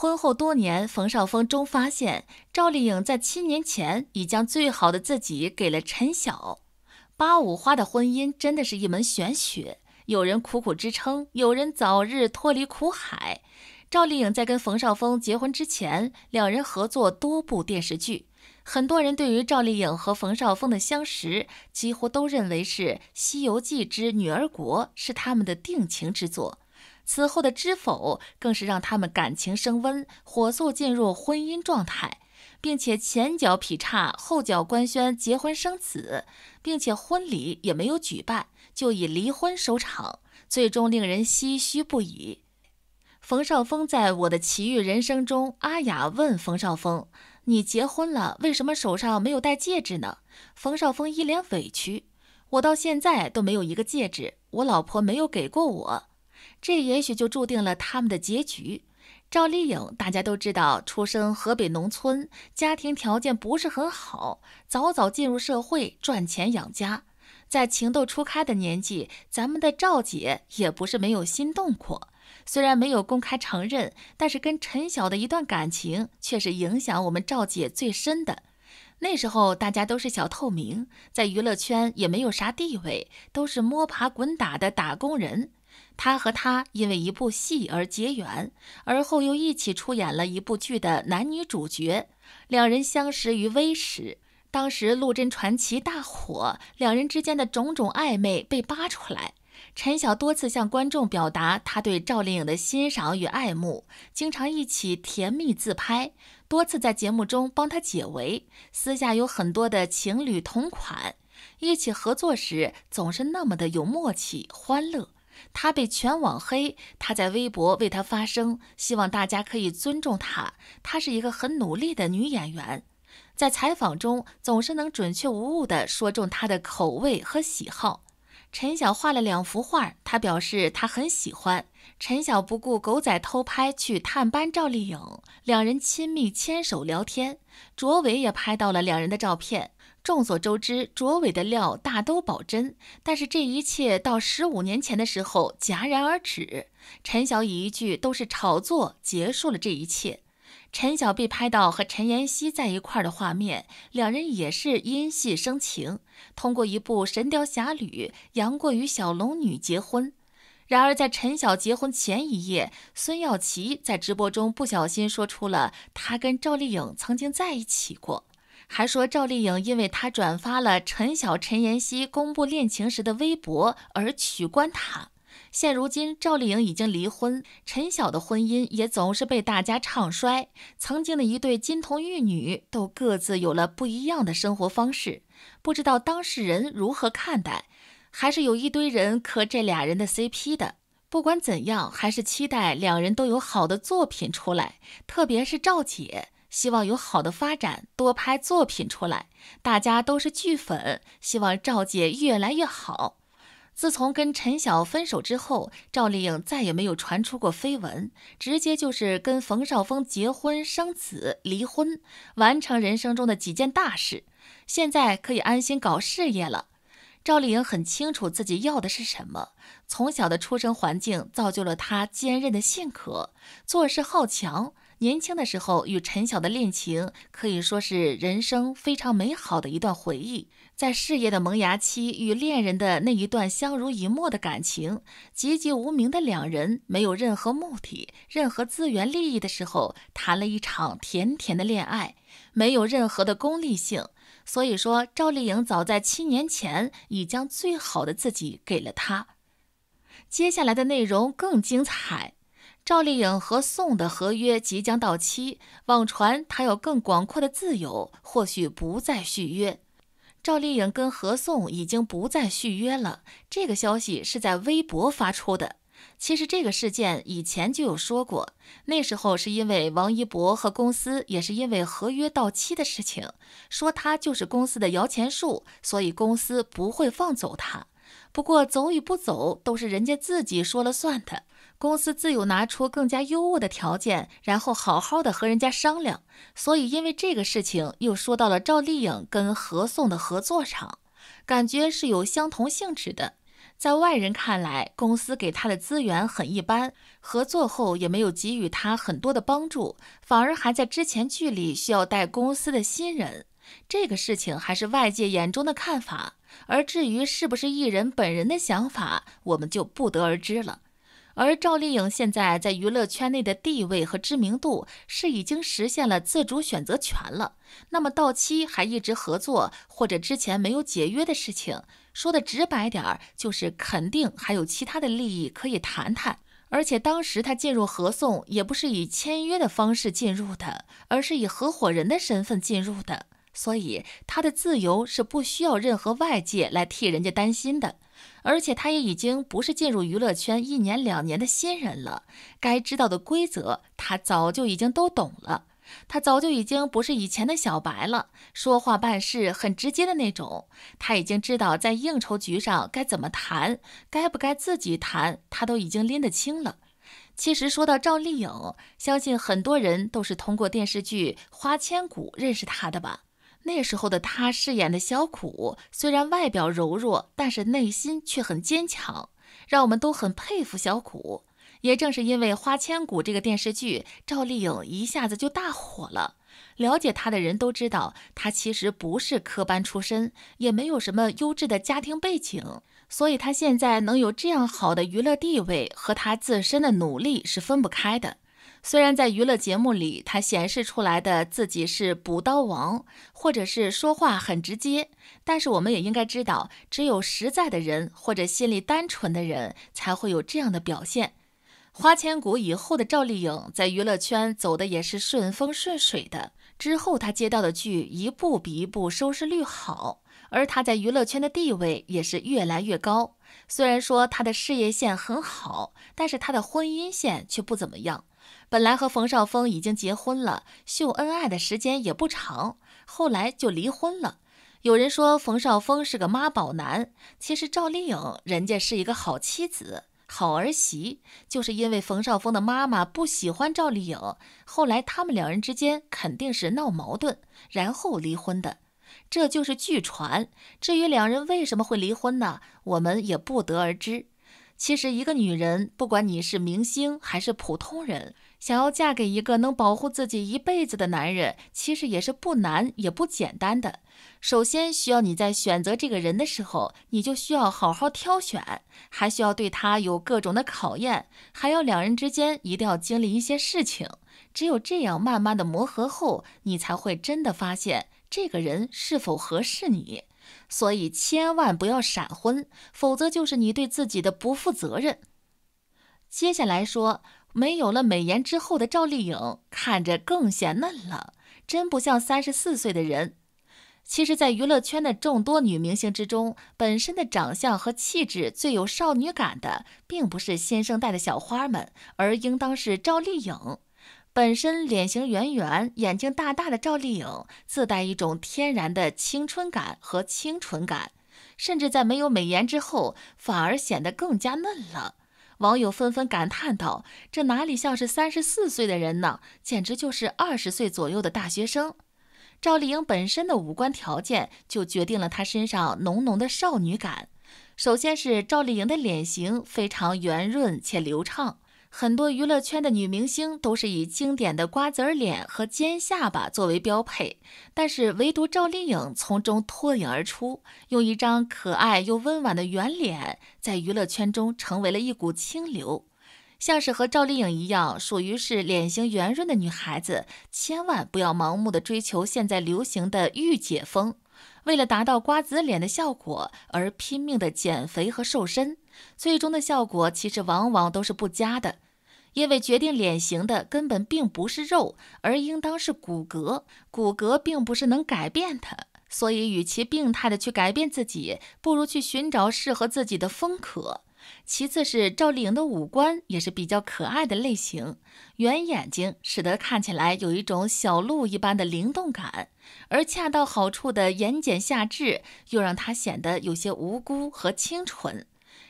婚后多年，冯绍峰终发现赵丽颖在七年前已将最好的自己给了陈晓。八五花的婚姻真的是一门玄学，有人苦苦支撑，有人早日脱离苦海。赵丽颖在跟冯绍峰结婚之前，两人合作多部电视剧，很多人对于赵丽颖和冯绍峰的相识，几乎都认为是《西游记之女儿国》是他们的定情之作。此后的知否更是让他们感情升温，火速进入婚姻状态，并且前脚劈叉，后脚官宣结婚生子，并且婚礼也没有举办，就以离婚收场，最终令人唏嘘不已。冯绍峰在我的奇遇人生中，阿雅问冯绍峰：“你结婚了，为什么手上没有戴戒指呢？”冯绍峰一脸委屈：“我到现在都没有一个戒指，我老婆没有给过我。”这也许就注定了他们的结局。赵丽颖，大家都知道，出生河北农村，家庭条件不是很好，早早进入社会赚钱养家。在情窦初开的年纪，咱们的赵姐也不是没有心动过。虽然没有公开承认，但是跟陈晓的一段感情却是影响我们赵姐最深的。那时候大家都是小透明，在娱乐圈也没有啥地位，都是摸爬滚打的打工人。他和她因为一部戏而结缘，而后又一起出演了一部剧的男女主角。两人相识于微时，当时《陆贞传奇》大火，两人之间的种种暧昧被扒出来。陈晓多次向观众表达他对赵丽颖的欣赏与爱慕，经常一起甜蜜自拍，多次在节目中帮她解围。私下有很多的情侣同款，一起合作时总是那么的有默契、欢乐。她被全网黑，她在微博为她发声，希望大家可以尊重她。她是一个很努力的女演员，在采访中总是能准确无误地说中她的口味和喜好。陈晓画了两幅画，她表示她很喜欢。陈晓不顾狗仔偷拍去探班赵丽颖，两人亲密牵手聊天，卓伟也拍到了两人的照片。众所周知，卓伟的料大都保真，但是这一切到十五年前的时候戛然而止。陈晓以一句都是炒作，结束了这一切。陈晓被拍到和陈妍希在一块的画面，两人也是因戏生情，通过一部《神雕侠侣》，杨过与小龙女结婚。然而，在陈晓结婚前一夜，孙耀琦在直播中不小心说出了他跟赵丽颖曾经在一起过。还说赵丽颖因为她转发了陈晓、陈妍希公布恋情时的微博而取关她。现如今赵丽颖已经离婚，陈晓的婚姻也总是被大家唱衰。曾经的一对金童玉女都各自有了不一样的生活方式，不知道当事人如何看待，还是有一堆人磕这俩人的 CP 的。不管怎样，还是期待两人都有好的作品出来，特别是赵姐。希望有好的发展，多拍作品出来。大家都是剧粉，希望赵姐越来越好。自从跟陈晓分手之后，赵丽颖再也没有传出过绯闻，直接就是跟冯绍峰结婚生子、离婚，完成人生中的几件大事。现在可以安心搞事业了。赵丽颖很清楚自己要的是什么。从小的出生环境造就了她坚韧的性格，做事好强。年轻的时候与陈晓的恋情可以说是人生非常美好的一段回忆，在事业的萌芽期与恋人的那一段相濡以沫的感情，籍籍无名的两人没有任何目的、任何资源利益的时候，谈了一场甜甜的恋爱，没有任何的功利性。所以说，赵丽颖早在七年前已将最好的自己给了他。接下来的内容更精彩。赵丽颖和宋的合约即将到期，网传她有更广阔的自由，或许不再续约。赵丽颖跟何宋已经不再续约了。这个消息是在微博发出的。其实这个事件以前就有说过，那时候是因为王一博和公司也是因为合约到期的事情，说他就是公司的摇钱树，所以公司不会放走他。不过走与不走都是人家自己说了算的。公司自有拿出更加优渥的条件，然后好好的和人家商量。所以，因为这个事情又说到了赵丽颖跟何颂的合作上，感觉是有相同性质的。在外人看来，公司给她的资源很一般，合作后也没有给予她很多的帮助，反而还在之前剧里需要带公司的新人。这个事情还是外界眼中的看法，而至于是不是艺人本人的想法，我们就不得而知了。而赵丽颖现在在娱乐圈内的地位和知名度是已经实现了自主选择权了。那么到期还一直合作，或者之前没有解约的事情，说的直白点儿，就是肯定还有其他的利益可以谈谈。而且当时她进入合颂也不是以签约的方式进入的，而是以合伙人的身份进入的。所以他的自由是不需要任何外界来替人家担心的，而且他也已经不是进入娱乐圈一年两年的新人了。该知道的规则，他早就已经都懂了。他早就已经不是以前的小白了，说话办事很直接的那种。他已经知道在应酬局上该怎么谈，该不该自己谈，他都已经拎得清了。其实说到赵丽颖，相信很多人都是通过电视剧《花千骨》认识她的吧。那时候的他饰演的小苦，虽然外表柔弱，但是内心却很坚强，让我们都很佩服小苦。也正是因为《花千骨》这个电视剧，赵丽颖一下子就大火了。了解她的人都知道，她其实不是科班出身，也没有什么优质的家庭背景，所以她现在能有这样好的娱乐地位，和她自身的努力是分不开的。虽然在娱乐节目里，他显示出来的自己是补刀王，或者是说话很直接，但是我们也应该知道，只有实在的人或者心里单纯的人才会有这样的表现。花千骨以后的赵丽颖在娱乐圈走的也是顺风顺水的，之后她接到的剧一部比一部收视率好，而她在娱乐圈的地位也是越来越高。虽然说她的事业线很好，但是她的婚姻线却不怎么样。本来和冯绍峰已经结婚了，秀恩爱的时间也不长，后来就离婚了。有人说冯绍峰是个妈宝男，其实赵丽颖人家是一个好妻子、好儿媳，就是因为冯绍峰的妈妈不喜欢赵丽颖，后来他们两人之间肯定是闹矛盾，然后离婚的。这就是据传。至于两人为什么会离婚呢，我们也不得而知。其实，一个女人，不管你是明星还是普通人，想要嫁给一个能保护自己一辈子的男人，其实也是不难也不简单的。首先，需要你在选择这个人的时候，你就需要好好挑选，还需要对他有各种的考验，还要两人之间一定要经历一些事情。只有这样，慢慢的磨合后，你才会真的发现这个人是否合适你。所以千万不要闪婚，否则就是你对自己的不负责任。接下来说，没有了美颜之后的赵丽颖，看着更显嫩了，真不像三十四岁的人。其实，在娱乐圈的众多女明星之中，本身的长相和气质最有少女感的，并不是新生代的小花们，而应当是赵丽颖。本身脸型圆圆、眼睛大大的赵丽颖自带一种天然的青春感和清纯感，甚至在没有美颜之后反而显得更加嫩了。网友纷纷感叹道：“这哪里像是三十四岁的人呢？简直就是二十岁左右的大学生。”赵丽颖本身的五官条件就决定了她身上浓浓的少女感。首先是赵丽颖的脸型非常圆润且流畅。很多娱乐圈的女明星都是以经典的瓜子儿脸和尖下巴作为标配，但是唯独赵丽颖从中脱颖而出，用一张可爱又温婉的圆脸，在娱乐圈中成为了一股清流。像是和赵丽颖一样，属于是脸型圆润的女孩子，千万不要盲目的追求现在流行的御姐风，为了达到瓜子脸的效果而拼命的减肥和瘦身。最终的效果其实往往都是不佳的，因为决定脸型的根本并不是肉，而应当是骨骼。骨骼并不是能改变它，所以与其病态的去改变自己，不如去寻找适合自己的风格。其次是赵丽颖的五官也是比较可爱的类型，圆眼睛使得看起来有一种小鹿一般的灵动感，而恰到好处的眼睑下至又让她显得有些无辜和清纯。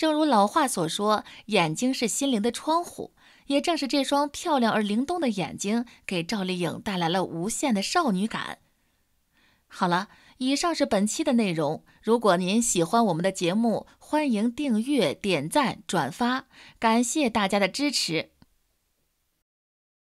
正如老话所说，眼睛是心灵的窗户。也正是这双漂亮而灵动的眼睛，给赵丽颖带来了无限的少女感。好了，以上是本期的内容。如果您喜欢我们的节目，欢迎订阅、点赞、转发，感谢大家的支持。